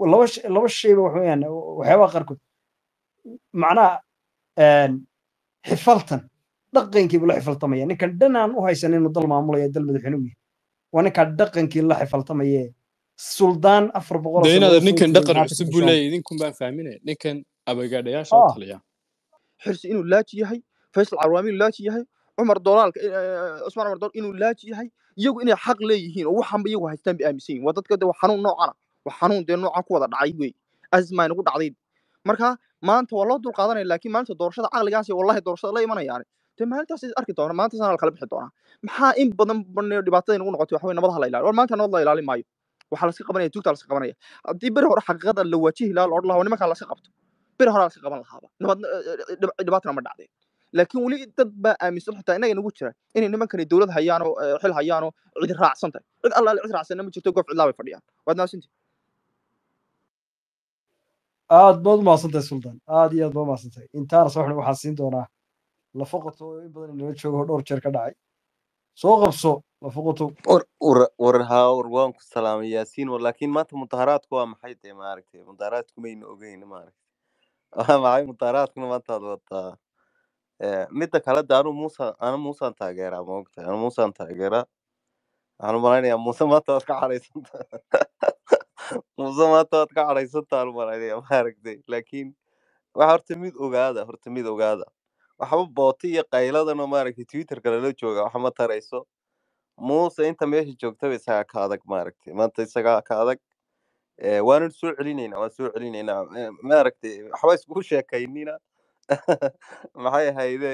laba shayba waxweyaan waxyaabaha qaarkood macnaha xifaltan dhaqankiibu la xifaltamaya ninkan dhanaan u haysan inuu dal maamulaya dal madaxweyne u yahay waa ninkaan dhaqankii la xifaltamayee suldaan afar boqol inaada ah. u inuu laaji yahay faysal carwaami inuu laaji yahay cumar dolaalka cusmaan eh, eh, cumar dolaal inuu laaji yahay iyagu inay xaq leeyihiin oo waxanba iyagu haystaan bay aaminsan yihin waa dadka de xanuun noocana ah wax xanuun dee noocan ku wada dhacay wey asma inagu dhacday marka maanta waa loo dulqaadanaya lakin maalinta doorashada caqligaas wallahi doorashada la imanayaan dee maalintaas is arki doona maalintaasna lakala bixi doonaa maxaa in badan dhibaatada inagu noqotay waxa wey nabad hala war maanta nabad la ilaalin maayo waxaa laska qabanaya tuugtaa laska qabanaya haddii beri hore xaqiiqada la waajihi lahaa la odhan lahaa nimankaa laska qabto beri hore laska qaban lahaaba eh, eh, eh, dhibaatana ma dhacdeen laakiin weli dad baa aaminsan xitaa inaga nagu jira inay nimankani dowlad hayaanoo xil hayaanoo cidi raacsan tahay cid allaale cid raacsanna ma jirto goof cidlaa fadhiyaan waad naasintii aada baad umahadsantahay suldan aad iyo aad baad umahadsantahay intaana sawaxna waxaan siin doonaa lafaqoto oo in badan inala joogo dhowr jeer ka dhacay soo qabso lafaqoto war haa war waan ku salaamay yaasiin war laakiin maanta mudaharaadku waa maxay dee maaragtay mudaharaadku mayna ogeyn maaragtay waa maxay mudaharaadkuna maanta wataa midda kale de anu musa anu musaan taageeraa ma anu musaan taageeraa waxaan umalaynaya muse maanta waad ka xaraysantaa muusamaanta waad ka cadhaysanta aan malaynayaa maaragtay laakiin waxa horta mid ogaada horta mid ogaada waxba booti iyo qayladano maaragtay twitterka lala jooga waxba ma tarayso muuse inta meesha joogtaba isagaa ka adag maaragtay maanta isagaa ka adag Eh, soo celinaynaa waan soo celinaynaa Eh, maaragtay waxba iskugu sheekaynina maxay ahayde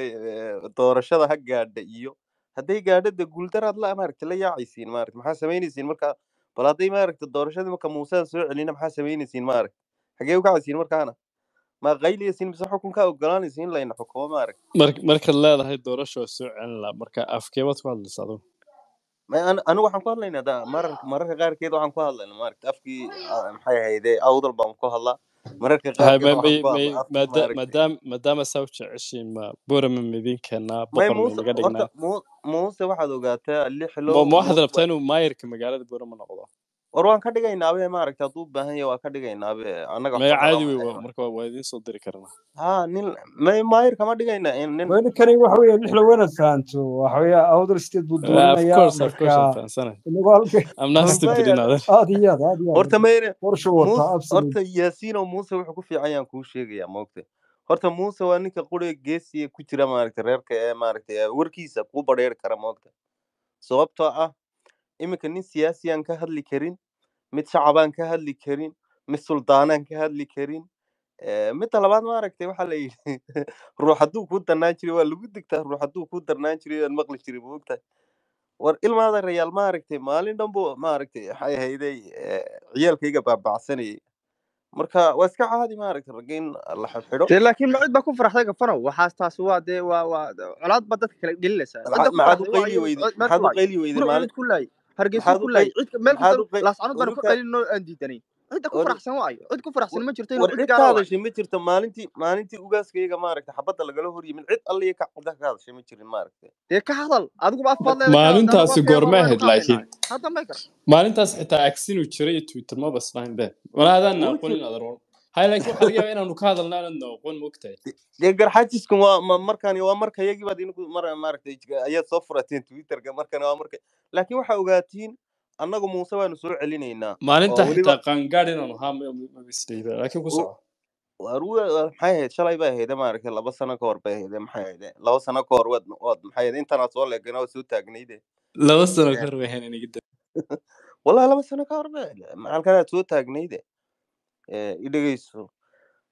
doorashada ha gaadha iyo hadday gaadho de guuldaraad la maaragtay la yaacaysiin maaragtay maxaa samaynaysiin markaa bal hadday maaragta doorashadii marka muusea soo celina maxaa samaynaysiin maaragta xagee u kacaysiin markaana ma qaylaysiin mise xukunkaa ogolaanaysiin layna xukumo maaragta markaad leedahay doorasho waa soo celin marka afkeebaad ku hadlaysa adugu anigu waxaan ku hadlaynaa mararka qaarkeed waxaan ku hadlaynaa maaragta afkii maxay ahayde awdal baan ku hadlaa maadaama saa u jeceshiin ma buraman idinkeenaa boqornaga dhignaa muuse waxaad ogaataa lix loo ma waxaad rabtaa inuu maayirka magaalada burama noqdo war waan ka dhigaynaabe maaragta hadduu baahan yahay waa ka dhigaynaabe annaga maya caadi wey marka waa idiin soo diri karnaa nin kama dhigayna nin waxa weeye lix laweyna fahanto waxa weeye awdal buu doonayaaad iyo aad muuse wuxuu ku fiican yaan kuu sheegayaa moogta horta muuse waa ninka quriga geesiga ku jira maaragta reerka ee maaragta warkiisa kuu badheeri kara moogta sababtoo ah iminka nin siyaasi aan ka hadli karin mid shacabaan ka hadli karin mid suldaanaan ka hadli karin midda labaad ma aragtay waxaa la yidhi ruux hadduu kuu darnaan jiray waa lagu digtaa ruux hadduu kuu darnaan jiray waan maqli jiray ma war ilmaada rayaal ma maalin dhan buu ma waxay ahayday ciyaalkayga baabacsanayay marka waa iska caadi ma aragtay la xidxidho laakiin macid baa ku faraxday gafanow waxaas taasi waa dee waa waa colaad baa dadka kale gelinaysaa maxaad u qayli weyday maxaad u qayli weyday maalin hargeysa ku laay cid meel kasta laascanood baan ku celinoo aan diidanay cidda ku faraxsan waayo cid ku faraxsan ma jirto inuu cid gaar hadashay ma jirto maalintii maalintii ugaaskayga maaragta xabadda lagala hor yimid cid alla iyo ka codda ka hadashay ma jirin maaragta dee ka hadal adiguba afbaad leedahay maalintaasi goorma ahayd laakiin hadda may kar maalintaas xitaa agsinuu jiray iyo twitter ma basnayn been mana adaan aqoonin aderoon laakiin waxaa laga yaaba inaanu ka hadalna aanadna oqon mogtahay soo furateen waxaa ogaatiin annagu muuse baanu soo celinaynaa shalay bay ahayde maaragtay laba sano ka hor bay ahayde maxay ahayde laba sano ka hor waad maxay ahayde intanaad soo leegana waa soo taagnayde laba sano ka hor bay ahayn walahi laba sano ka hor ba macalkanaad soo taagnayde Eh, idhegeyso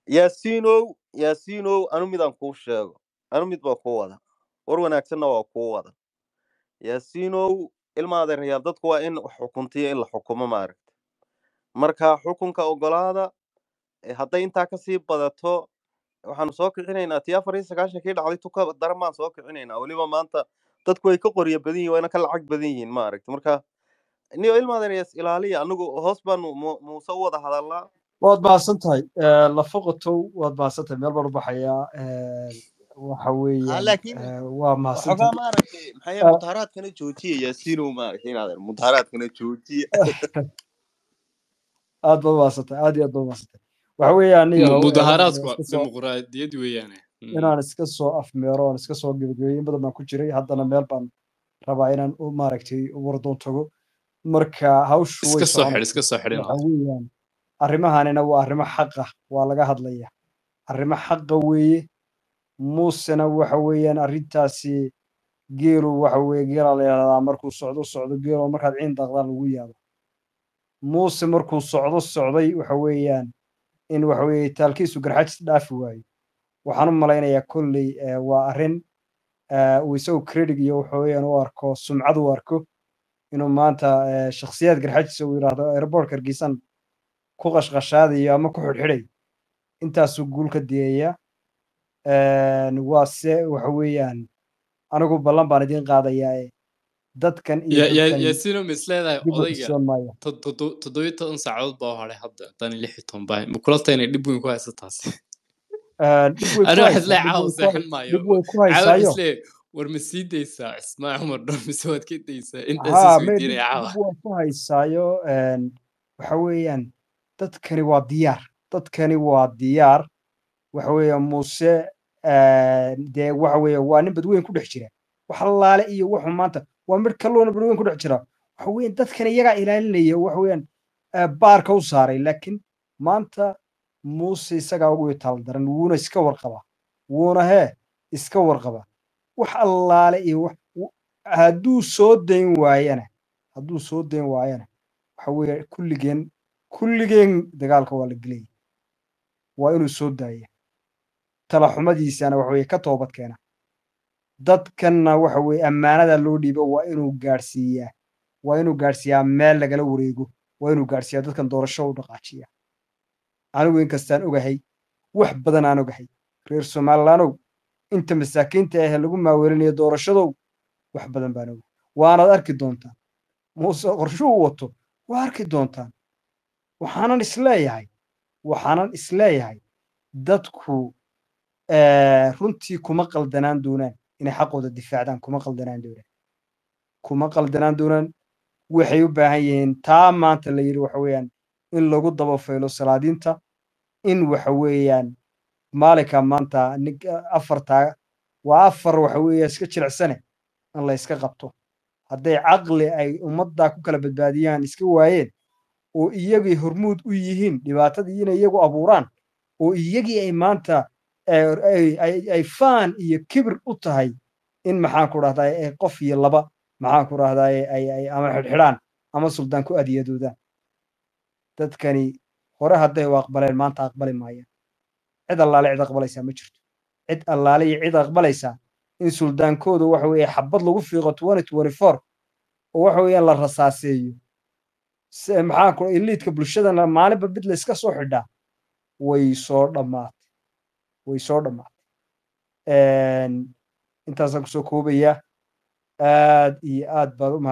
yaasiinow yaasiinow anu midaan kuu sheego anu mid baa kuu wada war wanaagsanna waa kuu wada yaasiinow ilma adeerayaal dadku waa in xukuntiyo in la xukumo maaragta marka xukunka ogolaada eh, hadday intaa kasii badato waxaanu soo kicinaynaa tii afar iyo sagaashankii dhacday tuka daran baan soo kicinaynaa weliba maanta dadku ay ka qorya badan yihin waana ka lacag badan yihiin maaragta marka niyo ilma adeerayaas ilaaliya anigu hoos baanu muuse u wada hadalnaa waad maasan tahay eh, lafo qotow waad maasan tahay meel baan u baxayaa eh, waxa weyawaa ah, eh, maasantahaymudaharaadkana ah. joojiyaa sinmudaharaadkana joojiya aad ba maasantahay aad iyo aad ba maasantahay waxa weeye hmm. iska soo afmeero aan iska soo gebagabeyeen badan baan ku jiray haddana meel baan rabaa inaan maaragtay wardoon tago marka hawshu iska soo xidh iska soo xidhin arrimahanina waa arrimo xaqa ah, waa laga hadlaya arrimo xaqa ah weeye muusena waxa weeyaan arrintaasi geelu waxa weye geelaa la yidhahdaa markuu socdo socdo geeloo markaad ciin daqdaan lagu yaabo muuse markuu socdo socday waxa weeyaan in waxa weeye taalkiisu garxajis dhaafi waayo waxaan u malaynayaa kolley waa arrin uu isagu credit iyo waxa weeyaan u arko sumcad u arko inuu maanta shakhsiyaad garxajisa uu yidhahdo airboort hargeysan ku qashqashaadayo ama ku xidhxidhay intaasuu guulka ka diyaya waa se waxa weeyaan anigu ballan baan idiin qaadayaa eh, dadkan iyoyasinom is leedahay odayga toddobiyo toban saacadood baa horay hadda haddana lix iyo toban baa ma kula dhib weyn ku haysa war ma sii daysaa cismaan cumar dhor mise waad ka daysaa intaas haysaayo waxa weeyaan dadkani waa diyaar dadkani waa diyaar waxa muuse dee waxa waa nin badweyn ku dhex jira wax allaale iyo waxu maanta waa midh kaluuna badweyn ku dhex jira waxa weeyaan dadkan iyagaa ilaalinaya waxaweyan baarka u saaray laakiin maanta muuse isagaa ugu taal daran wuuna iska warqaba wuuna hee iska warqaba wax allaale iyo hadduu soo dayn waayana hadduu soo dayn waayana waxa kulligeen kulligeen dagaalka waa la gelaya waa inuu soo daaya talaxumadiisana waxa weye ka toobad keena dadkanna waxa weye ammaanada loo dhiibo waa inuu gaadhsiiyaa waa inuu gaadhsiiyaa meel lagala wareego waa inuu gaadhsiiyaa dadkan doorasho u dhaqaajiya anigu inkastaan ogahay wax badanaan ogahay reer somalilaanow inta masaakiinta ahe lagu maaweelinayo doorashadow wax badan baan ogahay waanad arki doontaan muuse qorshuu wato waa arki doontaan waxaanan isleeyahay waxaanan isleeyahay dadku eh, runtii kuma qaldanaan doonaan inay xaqooda difaacdaan kuma qaldanaan doonaan kuma qaldanaan doonaan waxay u baahan yihiin taa maanta la yidhi waxa weeyaan in lagu dabafaylo salaadiinta in waxa weeyaan maalinka maanta nig afartaa waa afar waxa weeya iska jilicsane in layska qabto hadday caqli ay ummaddaa ku kala badbaadiyaan iska waayeen oo iyagii hormuud u yihiin dhibaatadii inay iyagu abuuraan oo iyagii ay maanta ay faan iyo kibir u tahay in maxaanku rahdaye ay qof iyo laba maxaanku rahdaye ama xidhxidhaan ama suldaan ku adiyadoodaan dadkani hore hadday u aqbaleen maanta aqbali maayaan cid allaale cid aqbalaysaa ma jirto cid allaale iyo cid aqbalaysaa in suldaankooda waxa weeye xabad lagu fiiqo oo waxa weeyaan la rasaaseeyo maxaa kule iliidka bulshadana maalinba mid la soo xidhaa way soo dhammaatay way soo dhammaatay intaasaan kusoo koobayaa aad iyo aad baad u